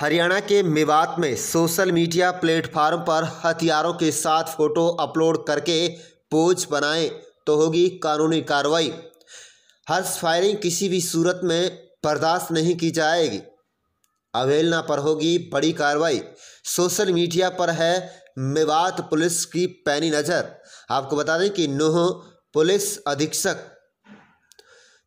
हरियाणा के मेवात में social media platform पर हथियारों के साथ फोटो अपलोड करके पोज बनाएं तो होगी कानूनी कार्रवाई हर्ष फायरिंग किसी भी सूरत में बर्दाश्त नहीं की जाएगी अवहेलना पर होगी बड़ी कार्रवाई सोशल मीडिया पर है मेवात पुलिस की पैनी नज़र आपको बता दें कि नोह पुलिस अधीक्षक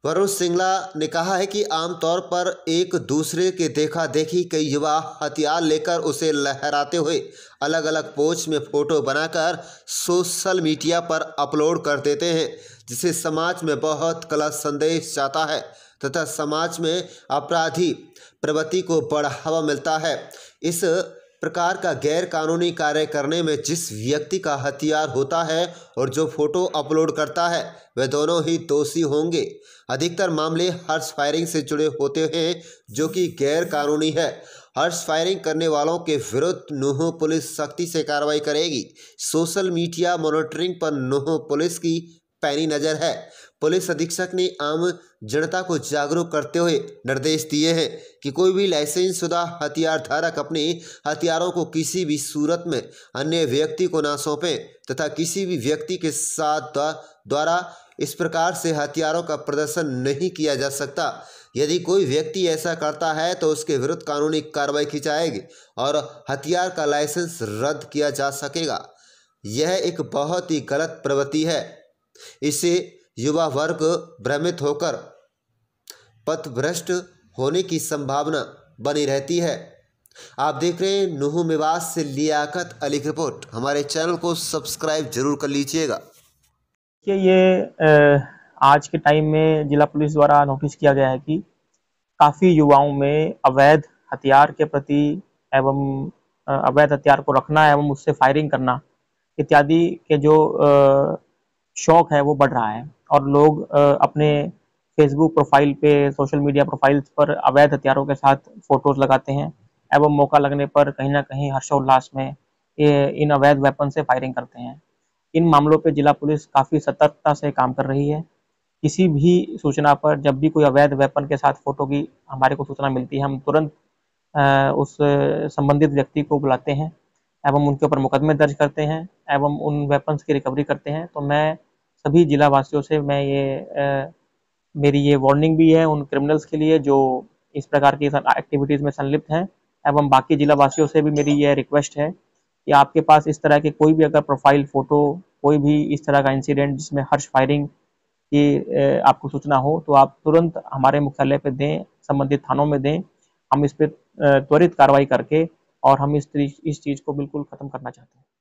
वरुण सिंगला ने कहा है कि आमतौर पर एक दूसरे के देखा देखी कई युवा हथियार लेकर उसे लहराते हुए अलग अलग पोच में फोटो बनाकर सोशल मीडिया पर अपलोड कर देते हैं जिसे समाज में बहुत गलत संदेश जाता है तथा समाज में अपराधी प्रवृत्ति को बढ़ावा मिलता है इस प्रकार का गैर कानूनी कार्य करने में जिस व्यक्ति का हथियार होता है और जो फोटो अपलोड करता है वे दोनों ही दोषी होंगे अधिकतर मामले हर्ष फायरिंग से जुड़े होते हैं जो कि गैर कानूनी है हर्ष फायरिंग करने वालों के विरुद्ध नोहो पुलिस सख्ती से कार्रवाई करेगी सोशल मीडिया मॉनिटरिंग पर नोहो पुलिस की पैनी नज़र है पुलिस अधीक्षक ने आम जनता को जागरूक करते हुए निर्देश दिए हैं कि कोई भी लाइसेंसशुदा हथियार धारक अपने हथियारों को किसी भी सूरत में अन्य व्यक्ति को ना सौंपें तथा किसी भी व्यक्ति के साथ द्वारा इस प्रकार से हथियारों का प्रदर्शन नहीं किया जा सकता यदि कोई व्यक्ति ऐसा करता है तो उसके विरुद्ध कानूनी कार्रवाई की जाएगी और हथियार का लाइसेंस रद्द किया जा सकेगा यह एक बहुत ही गलत प्रवृत्ति है इसे युवा वर्ग भ्रमित होकर पथभ्रष्ट होने की संभावना बनी रहती है आप देख रहे हैं नूह मेवास से लियाकत अली रिपोर्ट हमारे चैनल को सब्सक्राइब जरूर कर लीजिएगा ये आज के टाइम में जिला पुलिस द्वारा नोटिस किया गया है कि काफ़ी युवाओं में अवैध हथियार के प्रति एवं अवैध हथियार को रखना एवं उससे फायरिंग करना इत्यादि के जो शौक है वो बढ़ रहा है और लोग अपने फेसबुक प्रोफाइल पे सोशल मीडिया प्रोफाइल्स पर अवैध हथियारों के साथ फोटोज लगाते हैं एवं मौका लगने पर कहीं ना कहीं हर्षोल्लास में इन अवैध वेपन से फायरिंग करते हैं इन मामलों पर जिला पुलिस काफ़ी सतर्कता से काम कर रही है किसी भी सूचना पर जब भी कोई अवैध वेपन के साथ फोटो की हमारे को सूचना मिलती है हम तुरंत उस संबंधित व्यक्ति को बुलाते हैं एवं उनके ऊपर मुकदमे दर्ज करते हैं एवं उन वेपन्स की रिकवरी करते हैं तो मैं सभी जिला वासियों से मैं ये आ, मेरी ये वार्निंग भी है उन क्रिमिनल्स के लिए जो इस प्रकार की एक्टिविटीज़ में संलिप्त हैं एवं बाकी जिला वासियों से भी मेरी यह रिक्वेस्ट है कि आपके पास इस तरह के कोई भी अगर प्रोफाइल फ़ोटो कोई भी इस तरह का इंसिडेंट जिसमें हर्ष फायरिंग की आपको सूचना हो तो आप तुरंत हमारे मुख्यालय पर दें संबंधित थानों में दें हम इस पर त्वरित कार्रवाई करके और हम इस इस चीज़ को बिल्कुल ख़त्म करना चाहते हैं